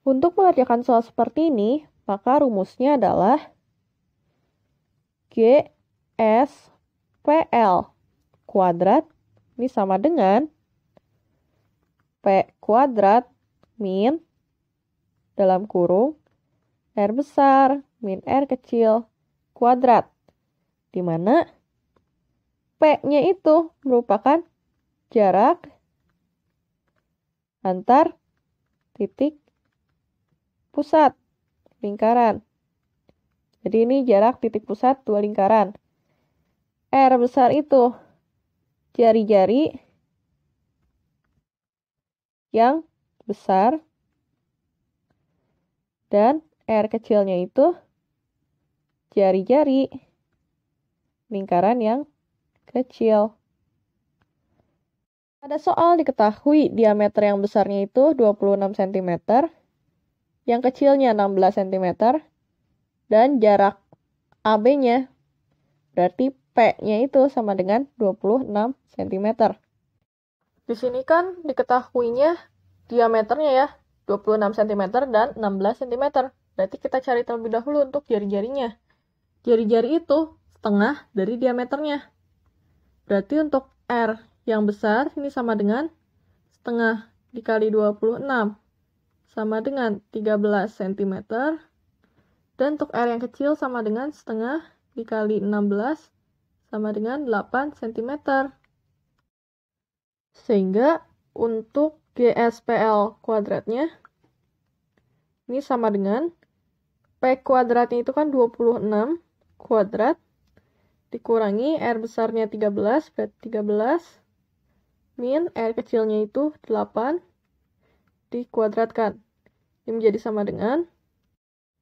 Untuk mengerjakan soal seperti ini, maka rumusnya adalah G S L kuadrat ini sama dengan P kuadrat min dalam kurung R besar min R kecil kuadrat di mana P-nya itu merupakan jarak antar titik pusat, lingkaran. Jadi ini jarak titik pusat dua lingkaran. R besar itu jari-jari yang besar dan R kecilnya itu jari-jari lingkaran yang kecil. Pada soal diketahui diameter yang besarnya itu 26 cm yang kecilnya 16 cm, dan jarak AB-nya. Berarti P-nya itu sama dengan 26 cm. Di sini kan diketahuinya diameternya ya, 26 cm dan 16 cm. Berarti kita cari terlebih dahulu untuk jari-jarinya. Jari-jari itu setengah dari diameternya. Berarti untuk R yang besar ini sama dengan setengah dikali 26 sama dengan 13 cm. Dan untuk R yang kecil sama dengan setengah dikali 16 sama dengan 8 cm. Sehingga untuk GSPL kuadratnya ini sama dengan P kuadratnya itu kan 26 kuadrat dikurangi R besarnya 13 berarti 13 min R kecilnya itu 8 dikuadratkan. Ini menjadi sama dengan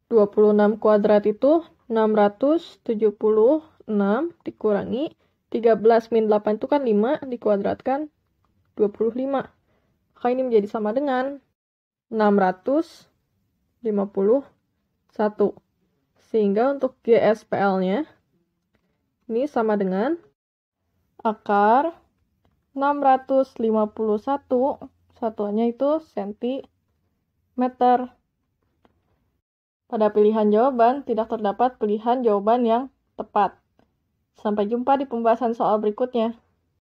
26 kuadrat itu 676 dikurangi 13 min 8 itu kan 5 dikuadratkan 25. Maka ini menjadi sama dengan 651. Sehingga untuk GSPL-nya ini sama dengan akar 651 satuannya itu sentimeter. Pada pilihan jawaban, tidak terdapat pilihan jawaban yang tepat. Sampai jumpa di pembahasan soal berikutnya.